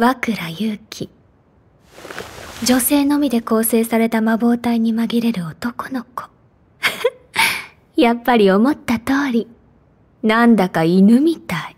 和倉祐希女性のみで構成された魔法体に紛れる男の子 やっぱり思った通りなんだか犬みたい